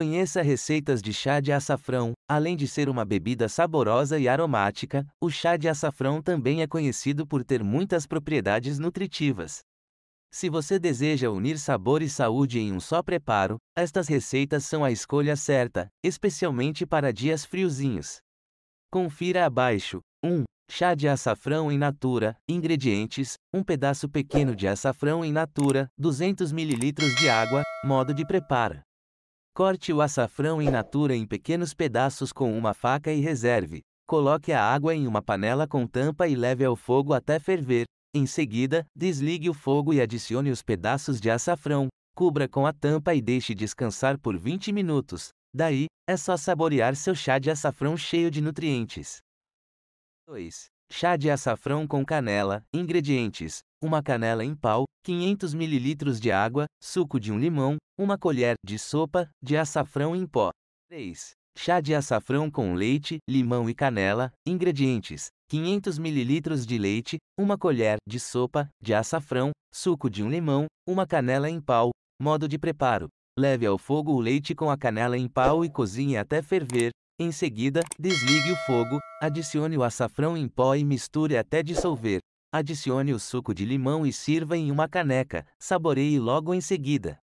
Conheça receitas de chá de açafrão. Além de ser uma bebida saborosa e aromática, o chá de açafrão também é conhecido por ter muitas propriedades nutritivas. Se você deseja unir sabor e saúde em um só preparo, estas receitas são a escolha certa, especialmente para dias friozinhos. Confira abaixo. 1. Chá de açafrão in natura. Ingredientes: um pedaço pequeno de açafrão in natura, 200 ml de água. Modo de preparo: Corte o açafrão em natura em pequenos pedaços com uma faca e reserve. Coloque a água em uma panela com tampa e leve ao fogo até ferver. Em seguida, desligue o fogo e adicione os pedaços de açafrão. Cubra com a tampa e deixe descansar por 20 minutos. Daí, é só saborear seu chá de açafrão cheio de nutrientes. 2. Chá de açafrão com canela. Ingredientes: uma canela em pau, 500 ml de água, suco de um limão, uma colher de sopa de açafrão em pó. 3. Chá de açafrão com leite, limão e canela. Ingredientes: 500 ml de leite, uma colher de sopa de açafrão, suco de um limão, uma canela em pau. Modo de preparo: Leve ao fogo o leite com a canela em pau e cozinhe até ferver. Em seguida, desligue o fogo, adicione o açafrão em pó e misture até dissolver. Adicione o suco de limão e sirva em uma caneca, saboreie logo em seguida.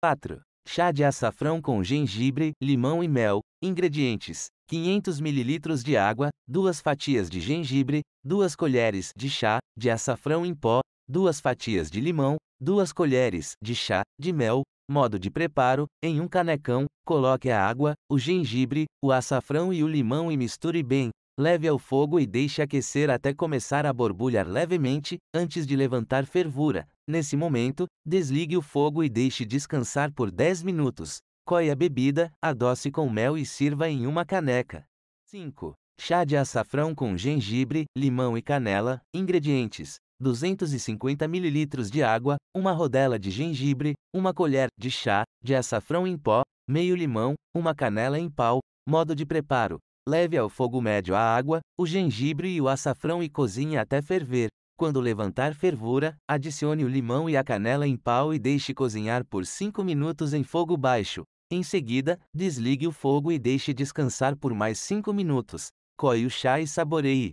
4. Chá de açafrão com gengibre, limão e mel. Ingredientes: 500 ml de água, 2 fatias de gengibre, 2 colheres de chá de açafrão em pó, 2 fatias de limão, 2 colheres de chá de mel. Modo de preparo: em um canecão, coloque a água, o gengibre, o açafrão e o limão e misture bem. Leve ao fogo e deixe aquecer até começar a borbulhar levemente, antes de levantar fervura. Nesse momento, desligue o fogo e deixe descansar por 10 minutos. Coe a bebida, adoce com mel e sirva em uma caneca. 5. Chá de açafrão com gengibre, limão e canela. Ingredientes: 250 ml de água, uma rodela de gengibre, uma colher de chá de açafrão em pó, meio limão, uma canela em pau. Modo de preparo: Leve ao fogo médio a água, o gengibre e o açafrão e cozinhe até ferver. Quando levantar fervura, adicione o limão e a canela em pau e deixe cozinhar por 5 minutos em fogo baixo. Em seguida, desligue o fogo e deixe descansar por mais 5 minutos. Coe o chá e saboreie.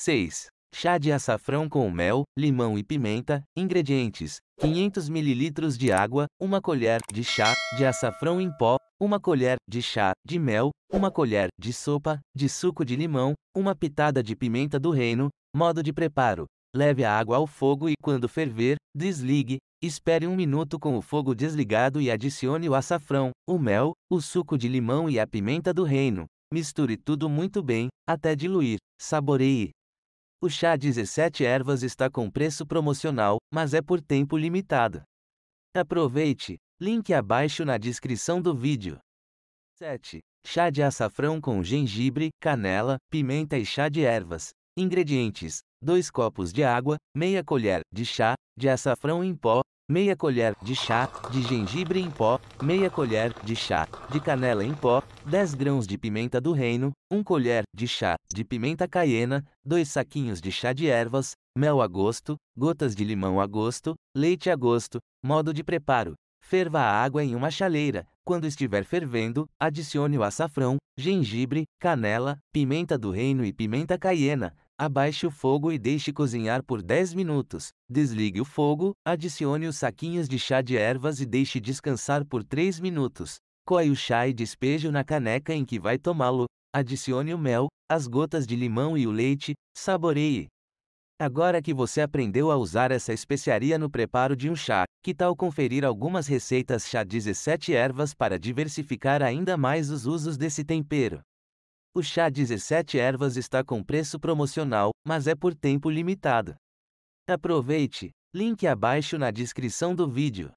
6. Chá de açafrão com mel, limão e pimenta. Ingredientes: 500 ml de água, 1 colher de chá de açafrão em pó, 1 colher de chá de mel, 1 colher de sopa de suco de limão, 1 pitada de pimenta do reino. Modo de preparo: leve a água ao fogo e quando ferver, desligue. Espere um minuto com o fogo desligado e adicione o açafrão, o mel, o suco de limão e a pimenta do reino. Misture tudo muito bem, até diluir. Saboreie. O chá 17 ervas está com preço promocional, mas é por tempo limitado. Aproveite, link abaixo na descrição do vídeo. 7. Chá de açafrão com gengibre, canela, pimenta e chá de ervas. Ingredientes: 2 copos de água, meia colher de chá de açafrão em pó, meia colher de chá de gengibre em pó, meia colher de chá de canela em pó, 10 grãos de pimenta do reino, 1 colher de chá de pimenta caiena, 2 saquinhos de chá de ervas, mel a gosto, gotas de limão a gosto, leite a gosto. Modo de preparo: ferva a água em uma chaleira. Quando estiver fervendo, adicione o açafrão, gengibre, canela, pimenta do reino e pimenta caiena. Abaixe o fogo e deixe cozinhar por 10 minutos. Desligue o fogo, adicione os saquinhos de chá de ervas e deixe descansar por 3 minutos. Coe o chá e despeje na caneca em que vai tomá-lo. Adicione o mel, as gotas de limão e o leite, saboreie. Agora que você aprendeu a usar essa especiaria no preparo de um chá, que tal conferir algumas receitas chá 17 ervas para diversificar ainda mais os usos desse tempero? O chá 17 ervas está com preço promocional, mas é por tempo limitado. Aproveite! Link abaixo na descrição do vídeo.